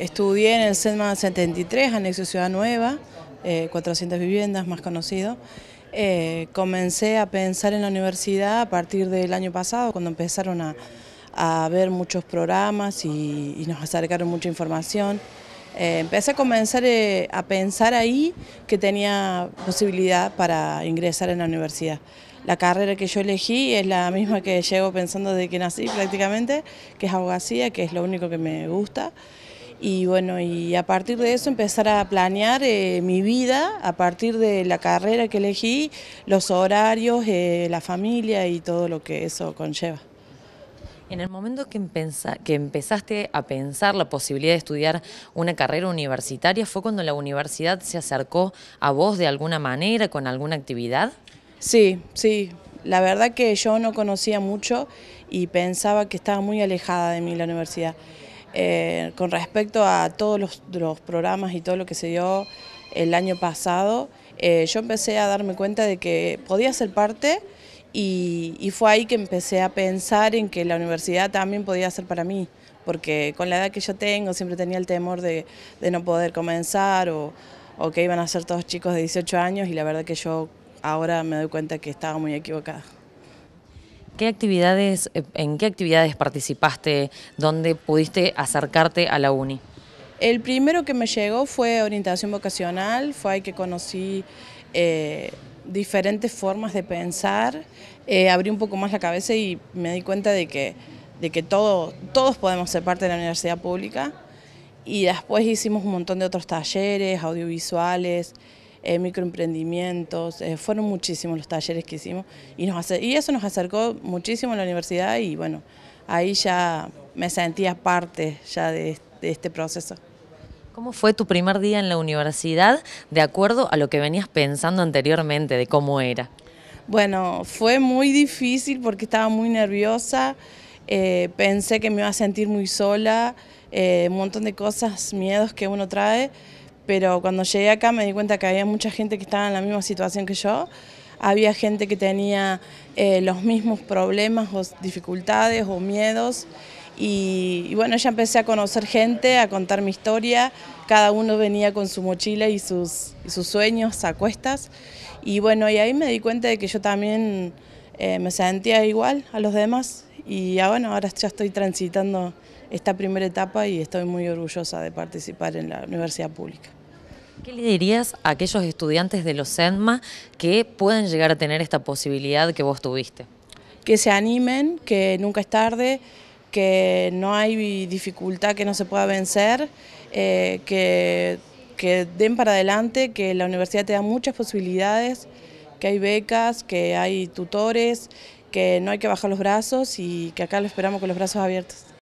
Estudié en el SESMA 73, anexo Ciudad Nueva, 400 eh, viviendas más conocido. Eh, comencé a pensar en la universidad a partir del año pasado, cuando empezaron a, a ver muchos programas y, nos acercaron mucha información. Eh, empecé a comenzar a pensar ahí que tenía posibilidad para ingresar en la universidad. La carrera que yo elegí es la misma que llevo pensando desde que nací prácticamente, que es abogacía, que es lo único que me gusta y bueno, y a partir de eso empezar a planear eh, mi vida, a partir de la carrera que elegí, los horarios, eh, la familia y todo lo que eso conlleva. En el momento que, que empezaste a pensar la posibilidad de estudiar una carrera universitaria, ¿fue cuando la universidad se acercó a vos de alguna manera, con alguna actividad? Sí, sí. La verdad que yo no conocía mucho y pensaba que estaba muy alejada de mí la universidad. Eh, con respecto a todos los, programas y todo lo que se dio el año pasado, eh, yo empecé a darme cuenta de que podía ser parte y, fue ahí que empecé a pensar en que la universidad también podía ser para mí, porque con la edad que yo tengo siempre tenía el temor de, no poder comenzar o, o que iban a ser todos chicos de 18 años y la verdad que yo ahora me doy cuenta que estaba muy equivocada. Eh, ¿En qué actividades participaste? ¿Dónde pudiste acercarte a la UNI? El primero que me llegó fue orientación vocacional, fue ahí que conocí eh, diferentes formas de pensar, eh, abrí un poco más la cabeza y me di cuenta de que, todos podemos ser parte de la universidad pública. Y después hicimos un montón de otros talleres, audiovisuales, eh, microemprendimientos, eh, fueron muchísimos los talleres que hicimos y, eso nos acercó muchísimo a la universidad y bueno, ahí ya me sentía parte ya de, este proceso. ¿Cómo fue tu primer día en la universidad de acuerdo a lo que venías pensando anteriormente de cómo era? Bueno, fue muy difícil porque estaba muy nerviosa, eh, pensé que me iba a sentir muy sola, un montón de cosas, miedos que uno trae, pero cuando llegué acá me di cuenta que había mucha gente que estaba en la misma situación que yo, había gente que tenía eh, los mismos problemas o dificultades o miedos, y, bueno, ya empecé a conocer gente, a contar mi historia, cada uno venía con su mochila y sus, sueños a cuestas, y bueno, y ahí me di cuenta de que yo también eh, me sentía igual a los demás, y ah, bueno, ahora ya estoy transitando esta primera etapa y estoy muy orgullosa de participar en la universidad pública. ¿Qué le dirías a aquellos estudiantes de los SENMA que pueden llegar a tener esta posibilidad que vos tuviste? Que se animen, que nunca es tarde, que no hay dificultad que no se pueda vencer, eh, que, que den para adelante, que la universidad te da muchas posibilidades, que hay becas, que hay tutores, que no hay que bajar los brazos y que acá lo esperamos con los brazos abiertos.